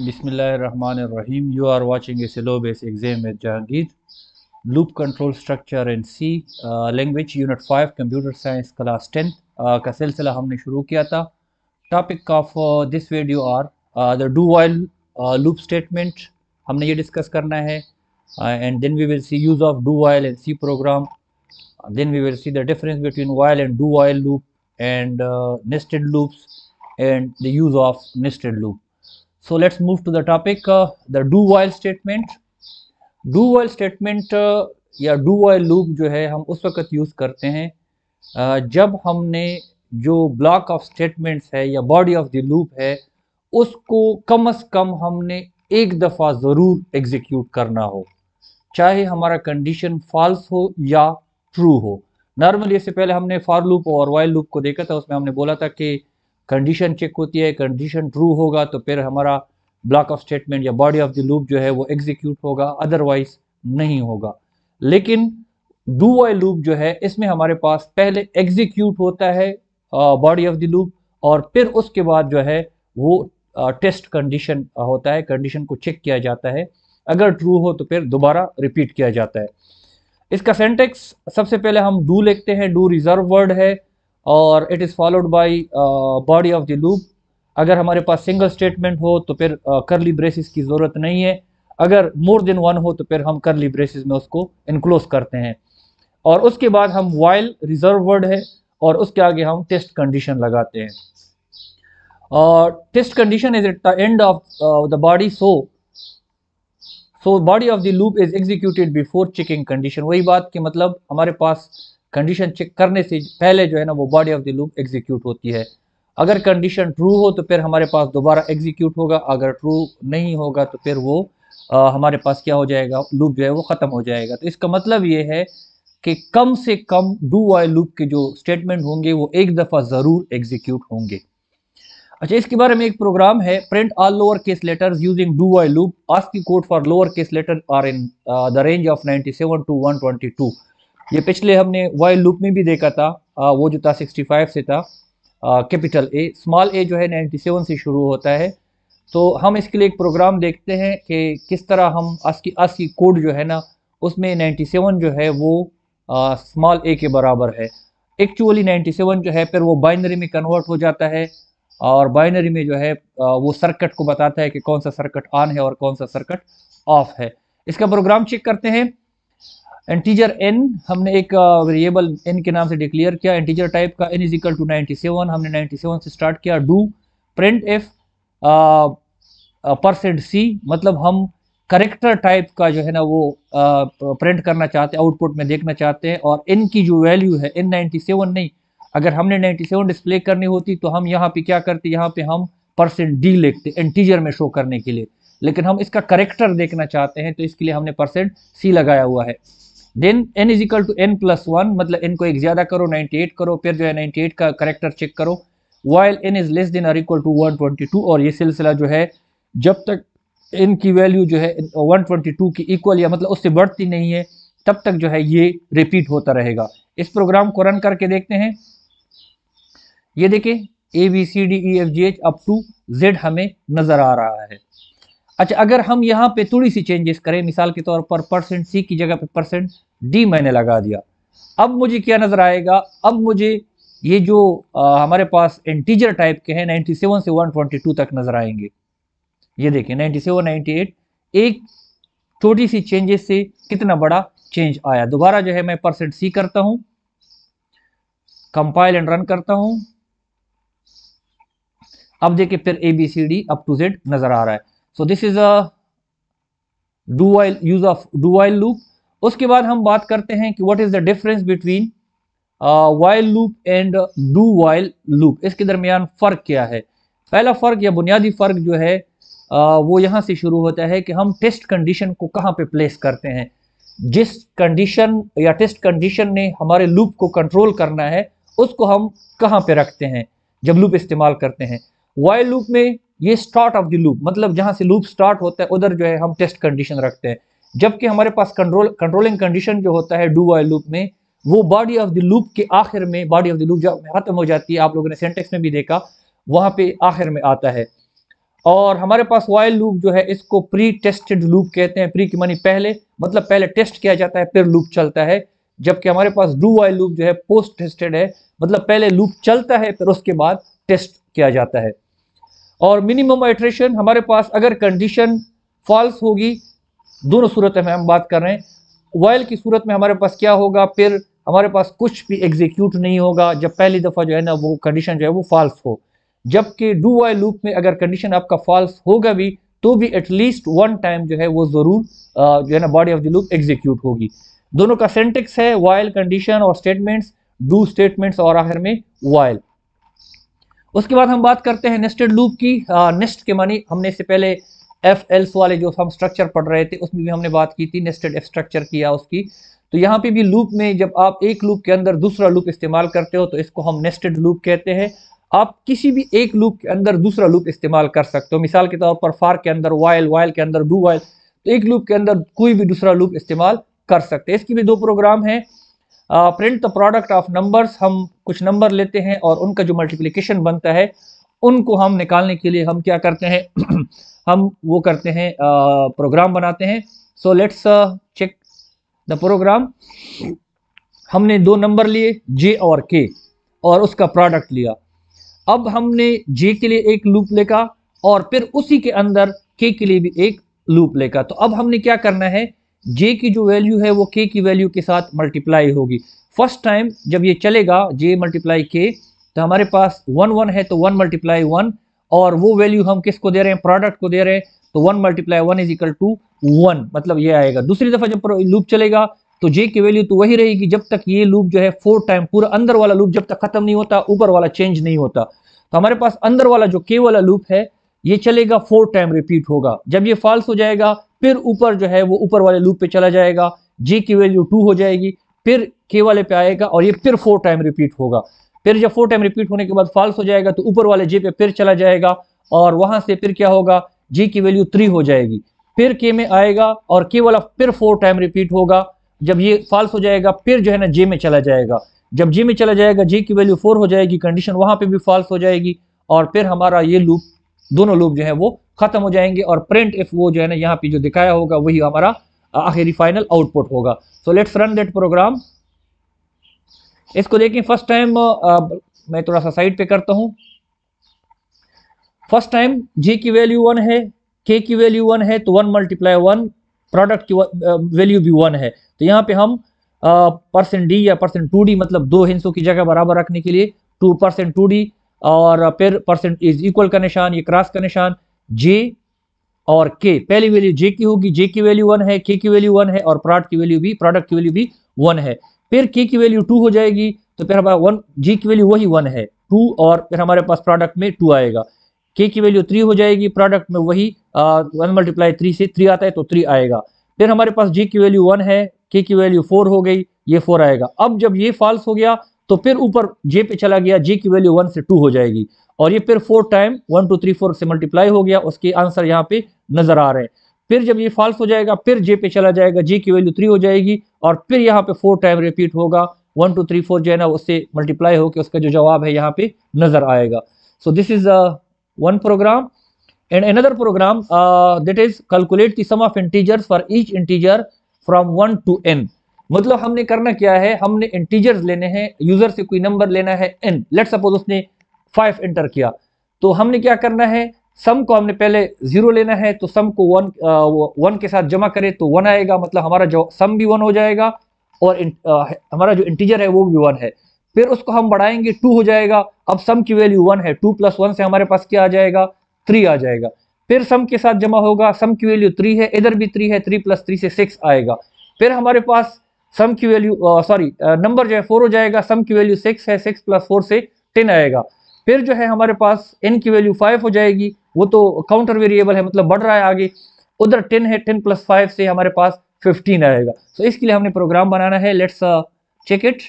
बिसमीम you are watching a syllabus exam with Jahangir loop control structure and C language unit five computer science class tenth का सिलसिला हमने शुरू किया था topic of this video are the do while loop statement हमने ये discuss करना है and then we will see use of do while and C program then we will see the difference between while and do while loop and nested loops and the use of nested loop so let's move to the topic uh, the do while statement do while statement uh, या do while loop जो है हम उस वक्त use करते हैं uh, जब हमने जो ब्लॉक ऑफ स्टेटमेंट्स है या बॉडी ऑफ द लूप है उसको कम अज़ कम हमने एक दफ़ा ज़रूर एग्जीक्यूट करना हो चाहे हमारा कंडीशन फॉल्स हो या ट्रू हो नॉर्मली इससे पहले हमने फॉर लूप और वाइल लूप को देखा था उसमें हमने बोला था कि कंडीशन चेक होती है कंडीशन ट्रू होगा तो फिर हमारा ब्लॉक ऑफ स्टेटमेंट या बॉडी ऑफ द लूप जो है वो एग्जीक्यूट होगा अदरवाइज नहीं होगा लेकिन डू वाई लूप जो है इसमें हमारे पास पहले एग्जीक्यूट होता है बॉडी ऑफ द लूप और फिर उसके बाद जो है वो टेस्ट uh, कंडीशन होता है कंडीशन को चेक किया जाता है अगर ट्रू हो तो फिर दोबारा रिपीट किया जाता है इसका सेंटेक्स सबसे पहले हम डू लिखते हैं डू रिजर्व वर्ड है और it is followed by body of the loop अगर हमारे पास सिंगल स्टेटमेंट हो तो फिर करली uh, ब्रेसिस की ज़रूरत नहीं है अगर मोर देन वन हो तो फिर हम करली ब्रेसिस में उसको इनक्लोज करते हैं और उसके बाद हम वाइल रिजर्व वर्ड है और उसके आगे हम टेस्ट कंडीशन लगाते हैं और test condition is at the end of the body so so body of the loop is executed before checking condition वही बात कि मतलब हमारे पास कंडीशन चेक करने से पहले जो है ना वो body of the loop execute होती है अगर कंडीशन ट्रू हो तो फिर हमारे पास दोबारा एग्जीक्यूट होगा अगर ट्रू नहीं होगा तो फिर वो आ, हमारे पास क्या हो जाएगा लूप जो है वो ख़त्म हो जाएगा तो इसका मतलब ये है कि कम से कम डू वाई लूप के जो स्टेटमेंट होंगे वो एक दफ़ा ज़रूर एग्जीक्यूट होंगे अच्छा इसके बारे में एक प्रोग्राम है print all lower case letters using do while loop ASCII code for lower case letter are in the range of 97 to 122 ये पिछले हमने वाइल लूप में भी देखा था आ, वो जो था 65 से था कैपिटल ए स्मॉल ए जो है 97 से शुरू होता है तो हम इसके लिए एक प्रोग्राम देखते हैं कि किस तरह हम अस्की की कोड जो है ना उसमें 97 जो है वो स्मॉल ए के बराबर है एक्चुअली 97 जो है फिर वो बाइनरी में कन्वर्ट हो जाता है और बाइनरी में जो है आ, वो सर्किट को बताता है कि कौन सा सर्किट ऑन है और कौन सा सर्किट ऑफ है इसका प्रोग्राम चेक करते हैं एंटीजर एन हमने एक वेरिएबल एन के नाम से डिक्लेयर किया एंटीजर टाइप का n is equal to ninety seven हमने नाइन्टी सेवन से स्टार्ट किया do printf percent c मतलब हम करेक्टर टाइप का जो है ना वो प्रिंट करना चाहते हैं आउटपुट में देखना चाहते हैं और एन की जो वैल्यू है एन नाइन्टी सेवन नहीं अगर हमने नाइन्टी सेवन डिस्प्ले करनी होती तो हम यहाँ पे क्या करते यहाँ पे हम परसेंट डी लिखते एंटीजर में शो करने के लिए लेकिन हम इसका करेक्टर देखना चाहते हैं तो इसके लिए हमने परसेंट सी लगाया हुआ है then n is equal to n plus one मतलब एन को एक ज़्यादा करो 98 करो फिर जो है 98 का करेक्टर चेक करो while n is less than or equal to 122 और ये सिलसिला जो है जब तक एन की वैल्यू जो है 122 की इक्वल या मतलब उससे बढ़ती नहीं है तब तक जो है ये रिपीट होता रहेगा इस प्रोग्राम को रन करके देखते हैं ये देखें A B C D E F G H up to Z हमें नज़र आ रहा है अच्छा अगर हम यहाँ पे थोड़ी सी चेंजेस करें मिसाल के तौर पर परसेंट सी की जगह पे परसेंट डी मैंने लगा दिया अब मुझे क्या नज़र आएगा अब मुझे ये जो आ, हमारे पास इंटीजर टाइप के हैं 97 से 122 तक नज़र आएंगे ये देखें 97 98 एक छोटी सी चेंजेस से कितना बड़ा चेंज आया दोबारा जो है मैं परसेंट सी करता हूँ कंपाइल एंड रन करता हूँ अब देखिए फिर A B C D up to Z नज़र आ रहा है so this is a do while use of do while loop उसके बाद हम बात करते हैं कि what is the difference between while loop and do while loop इसके दरमियान फ़र्क क्या है पहला फ़र्क या बुनियादी फ़र्क जो है uh, वो यहाँ से शुरू होता है कि हम टेस्ट कंडीशन को कहाँ पे प्लेस करते हैं जिस कंडीशन या टेस्ट कंडीशन ने हमारे लूप को कंट्रोल करना है उसको हम कहाँ पे रखते हैं जब लूप इस्तेमाल करते हैं वाइल लूप में ये स्टार्ट ऑफ द लूप मतलब जहां से लूप स्टार्ट होता है उधर जो है हम टेस्ट कंडीशन रखते हैं जबकि हमारे पास कंट्रोल कंट्रोलिंग कंडीशन जो होता है डू वाई लूप में वो बॉडी ऑफ द लूप के आखिर में बॉडी ऑफ द लूप जब खत्म हो जाती है आप लोगों ने सेंटेक्स में भी देखा वहां पे आखिर में आता है और हमारे पास वाइल लूप जो है इसको प्री टेस्टेड लूप कहते हैं प्री की मानी पहले मतलब पहले टेस्ट किया जाता है फिर लूप चलता है जबकि हमारे पास डू वाइल लूप जो है पोस्ट टेस्टेड है मतलब पहले लूप चलता है फिर उसके बाद टेस्ट किया जाता है और मिनिमम एट्रेशन हमारे पास अगर कंडीशन फॉल्स होगी दोनों सूरत में हम बात कर रहे हैं वायल की सूरत में हमारे पास क्या होगा फिर हमारे पास कुछ भी एग्जीक्यूट नहीं होगा जब पहली दफ़ा जो है ना वो कंडीशन जो है वो फॉल्स हो जबकि डू वाई लूप में अगर कंडीशन आपका फॉल्स होगा भी तो भी एटलीस्ट वन टाइम जो है वो ज़रूर जो है ना body of the loop execute होगी दोनों का सेंटेक्स है वायल कंडीशन और स्टेटमेंट्स डू स्टेटमेंट्स और आखिर में वायल उसके बाद हम बात करते हैं नेस्टेड लूप की नेस्ट के मानी हमने इससे पहले एफ एल्स वाले जो हम स्ट्रक्चर पढ़ रहे थे उसमें भी हमने बात की थी नेस्टेड एफ स्ट्रक्चर किया उसकी तो यहाँ पे भी लूप में जब आप एक लूप के अंदर दूसरा लूप इस्तेमाल करते हो तो इसको हम नेस्टेड लूप कहते हैं आप किसी भी एक लूप के अंदर दूसरा लूप इस्तेमाल कर सकते हो मिसाल के तौर पर फार के अंदर वायल वायल के अंदर डू वायल तो एक लूप के अंदर कोई भी दूसरा लूप इस्तेमाल कर सकते हैं इसकी भी दो प्रोग्राम हैं print the product of numbers हम कुछ नंबर लेते हैं और उनका जो मल्टीप्लीकेशन बनता है उनको हम निकालने के लिए हम क्या करते हैं हम वो करते हैं प्रोग्राम बनाते हैं so let's check the program हमने दो नंबर लिए जे और के और उसका प्रोडक्ट लिया अब हमने जे के लिए एक लूप लेकर और फिर उसी के अंदर के के लिए भी एक लूप लेकर तो अब हमने क्या करना है जे की जो वैल्यू है वो के की वैल्यू के साथ मल्टीप्लाई होगी फर्स्ट टाइम जब ये चलेगा जे मल्टीप्लाई के तो हमारे पास वन वन है तो वन मल्टीप्लाई वन और वो वैल्यू हम किसको दे रहे हैं प्रोडक्ट को दे रहे हैं तो one multiply one is equal to one मतलब ये आएगा दूसरी दफ़ा जब लूप चलेगा तो जे की वैल्यू तो वही रहेगी जब तक ये लूप जो है फोर टाइम पूरा अंदर वाला लूप जब तक खत्म नहीं होता ऊपर वाला चेंज नहीं होता तो हमारे पास अंदर वाला जो के वाला लूप है ये चलेगा फोर टाइम रिपीट होगा जब ये फॉल्स हो जाएगा फिर ऊपर जो है वो ऊपर वाले लूप पे चला जाएगा जी की वैल्यू टू हो जाएगी फिर के वाले पे आएगा और ये फिर फोर टाइम रिपीट होगा फिर जब फोर टाइम रिपीट होने के बाद फॉल्स हो जाएगा तो ऊपर वाले जे पे फिर चला जाएगा और वहां से फिर क्या होगा जी की वैल्यू थ्री हो जाएगी फिर के में आएगा और के वाला फिर फोर टाइम रिपीट होगा जब ये फॉल्स हो जाएगा फिर जो है ना जे में चला जाएगा जब जे में चला जाएगा जे की वैल्यू फोर हो जाएगी कंडीशन वहां पर भी फॉल्स हो जाएगी और फिर हमारा ये लूप दोनों लूप जो है वो ख़त्म हो जाएंगे और प्रिंट इफ वो जो है ना यहाँ पे जो दिखाया होगा वही हमारा आखिरी फाइनल आउटपुट होगा so let's run that program इसको देखिए फर्स्ट टाइम मैं थोड़ा सा साइड पे करता हूँ फर्स्ट टाइम जी की वैल्यू वन है के की वैल्यू वन है तो वन मल्टीप्लाई वन प्रोडक्ट की वैल्यू भी वन है तो यहाँ पे हम परसेंट डी या परसेंट टू डी मतलब दो हिंसों की जगह बराबर रखने के लिए टू परसेंट टू डी और फिर परसेंट इज इक्वल का निशान ये क्रॉस का निशान जे और के पहली वैल्यू जे की होगी जे की वैल्यू वन है के की वैल्यू वन है और प्रोडक्ट की वैल्यू भी प्रोडक्ट की वैल्यू भी वन है फिर के की वैल्यू टू हो जाएगी तो फिर हमारा वन जे की वैल्यू वही वन है टू और फिर हमारे पास प्रोडक्ट में टू आएगा के की वैल्यू थ्री हो जाएगी प्रोडक्ट में वही वन मल्टीप्लाई थ्री से थ्री आता है तो थ्री आएगा फिर हमारे पास जे की वैल्यू वन है के की वैल्यू फोर हो गई ये फोर आएगा अब जब ये फॉल्स हो गया तो फिर ऊपर जे पे चला गया जे की वैल्यू वन से टू हो जाएगी और ये फिर four time one two three four से मल्टीप्लाई हो गया उसके आंसर यहाँ पे नजर आ रहे हैं फिर जब ये फॉल्स हो जाएगा फिर जे पे चला जाएगा जे की वैल्यू थ्री हो जाएगी और फिर यहाँ पे फोर टाइम रिपीट होगा वन टू थ्री फोर जो है ना उससे मल्टीप्लाई होकर उसका जो जवाब है यहाँ पे नजर आएगा so this is one program and another program that is calculate calculate the sum of integers for each integer from 1 मतलब हमने करना क्या है हमने इंटीजर्स लेने हैं यूजर से कोई नंबर लेना है एन लेट सपोज उसने फाइव एंटर किया तो हमने क्या करना है सम को हमने पहले जीरो लेना है तो सम को वन वन के साथ जमा करें तो वन आएगा मतलब हमारा जो सम भी वन हो जाएगा और इन, आ, हमारा जो इंटीजर है वो भी वन है फिर उसको हम बढ़ाएंगे टू हो जाएगा अब सम की वैल्यू वन है टू प्लस वन से हमारे पास क्या आ जाएगा थ्री आ जाएगा फिर सम के साथ जमा होगा सम की वैल्यू थ्री है इधर भी थ्री है थ्री प्लस थ्री से सिक्स आएगा फिर हमारे पास सम की वैल्यू सॉरी नंबर जो है फोर हो जाएगा सम की वैल्यू सिक्स है सिक्स प्लस फोर से टेन आएगा फिर जो है हमारे पास एन की वैल्यू फाइव हो जाएगी वो तो काउंटर वेरिएबल है मतलब बढ़ रहा है आगे उधर टेन है टेन प्लस फाइव से हमारे पास फिफ्टीन आएगा सो तो so, इसके लिए हमने प्रोग्राम बनाना है लेट्स चेक इट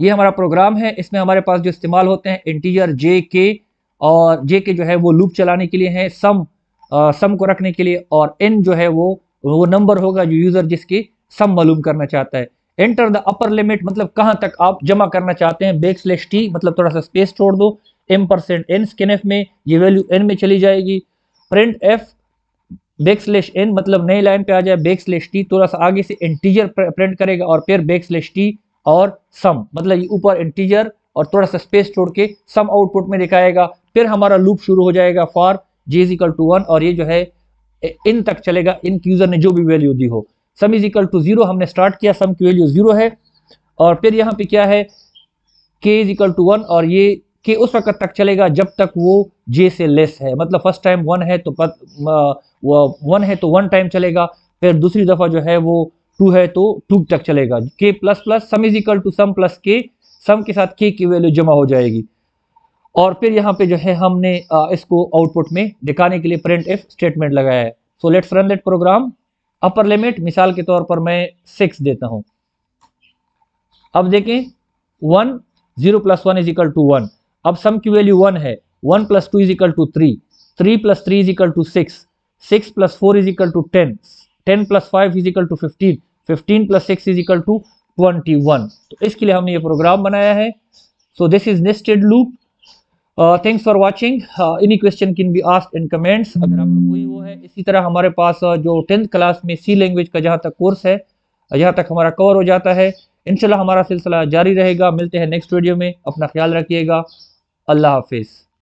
ये हमारा प्रोग्राम है इसमें हमारे पास जो इस्तेमाल होते हैं इंटीजर जे के और जे के जो है वो लूप चलाने के लिए है सम आ, सम को रखने के लिए और एन जो है वो वो नंबर होगा जो यूज़र जिसके सम मालूम करना चाहता है एंटर द अपर लिमिट मतलब कहां तक आप जमा करना चाहते हैं बेक स्लेश टी मतलब थोड़ा सा स्पेस छोड़ दो एम परसेंट एन स्किन एफ में ये वैल्यू एन में चली जाएगी printf back slash n मतलब नई लाइन पे आ जाए बेक स्लेश टी थोड़ा सा आगे से इंटीजर प्रिंट करेगा और फिर बेक स्लेश टी और सम मतलब ये ऊपर इंटीजर और थोड़ा सा स्पेस छोड़ के सम आउटपुट में दिखाएगा फिर हमारा लूप शुरू हो जाएगा for j is equal to one और ये जो है इन तक चलेगा इन यूजर ने जो भी वैल्यू दी हो sum is equal to zero हमने स्टार्ट किया सम की वैल्यू जीरो है और फिर यहाँ पे क्या है के इज इक्वल टू वन और ये के उस वक्त तक चलेगा जब तक वो जे से लेस है मतलब फर्स्ट टाइम वन है तो पत, वन है तो वन टाइम चलेगा फिर दूसरी दफ़ा जो है वो टू है तो टू तक चलेगा k plus plus sum is equal to sum plus k sum के साथ के की वैल्यू जमा हो जाएगी और फिर यहाँ पे जो है हमने इसको आउटपुट में दिखाने के लिए प्रिंट इफ स्टेटमेंट लगाया है so let's run that program upper limit मिसाल के तौर पर मैं सिक्स देता हूं अब देखें one zero plus one is equal to one अब सम की वैल्यू वन है one plus two is equal to three three plus three is equal to six six plus four is equal to ten ten plus five is equal to fifteen fifteen plus six is equal to twenty one तो इसके लिए हमने ये program बनाया है so this is nested loop thanks for watching any question can be asked in comments अगर आपका कोई वो है इसी तरह हमारे पास uh, जो टेंथ क्लास में सी लैंग्वेज का जहाँ तक कोर्स है यहाँ uh, तक हमारा कवर हो जाता है इनशाला हमारा सिलसिला जारी रहेगा मिलते हैं नेक्स्ट वीडियो में अपना ख्याल रखिएगा अल्लाह हाफिज़